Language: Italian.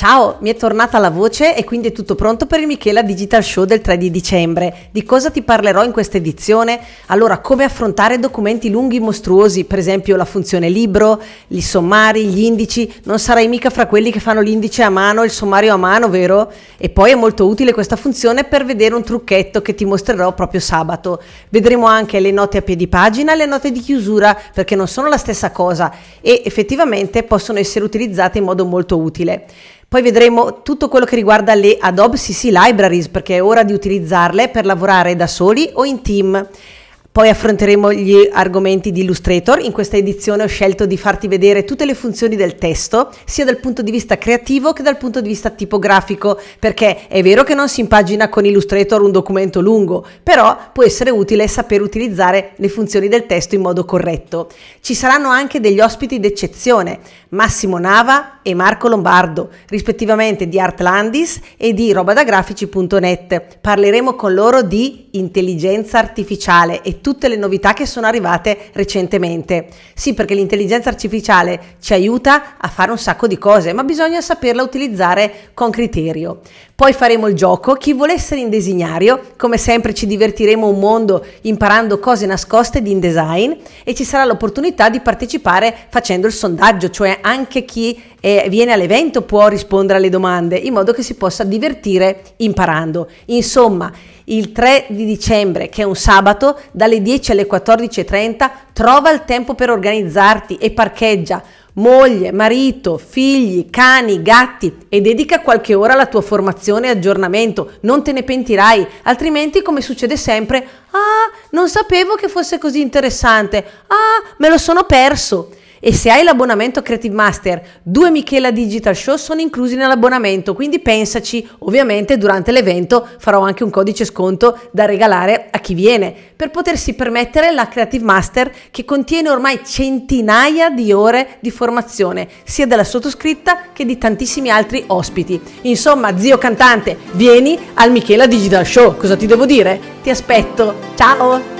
Ciao, mi è tornata la voce e quindi è tutto pronto per il Michela Digital Show del 3 di dicembre. Di cosa ti parlerò in questa edizione? Allora, come affrontare documenti lunghi e mostruosi, per esempio la funzione libro, i sommari, gli indici. Non sarai mica fra quelli che fanno l'indice a mano e il sommario a mano, vero? E poi è molto utile questa funzione per vedere un trucchetto che ti mostrerò proprio sabato. Vedremo anche le note a piedi pagina e le note di chiusura, perché non sono la stessa cosa e effettivamente possono essere utilizzate in modo molto utile. Poi vedremo tutto quello che riguarda le Adobe CC Libraries perché è ora di utilizzarle per lavorare da soli o in team. Poi affronteremo gli argomenti di Illustrator. In questa edizione ho scelto di farti vedere tutte le funzioni del testo, sia dal punto di vista creativo che dal punto di vista tipografico, perché è vero che non si impagina con Illustrator un documento lungo, però può essere utile saper utilizzare le funzioni del testo in modo corretto. Ci saranno anche degli ospiti d'eccezione, Massimo Nava e Marco Lombardo, rispettivamente di Artlandis e di robadagrafici.net. Parleremo con loro di intelligenza artificiale e tutto tutte le novità che sono arrivate recentemente. Sì, perché l'intelligenza artificiale ci aiuta a fare un sacco di cose, ma bisogna saperla utilizzare con criterio. Poi faremo il gioco, chi vuole essere in designario, come sempre ci divertiremo un mondo imparando cose nascoste di InDesign e ci sarà l'opportunità di partecipare facendo il sondaggio, cioè anche chi eh, viene all'evento può rispondere alle domande in modo che si possa divertire imparando. Insomma, il 3 di dicembre, che è un sabato, dalle 10 alle 14.30, trova il tempo per organizzarti e parcheggia moglie, marito, figli, cani, gatti e dedica qualche ora alla tua formazione e aggiornamento. Non te ne pentirai, altrimenti come succede sempre, ah, non sapevo che fosse così interessante, ah, me lo sono perso. E se hai l'abbonamento Creative Master, due Michela Digital Show sono inclusi nell'abbonamento, quindi pensaci, ovviamente durante l'evento farò anche un codice sconto da regalare a chi viene, per potersi permettere la Creative Master che contiene ormai centinaia di ore di formazione, sia della sottoscritta che di tantissimi altri ospiti. Insomma, zio cantante, vieni al Michela Digital Show, cosa ti devo dire? Ti aspetto, ciao!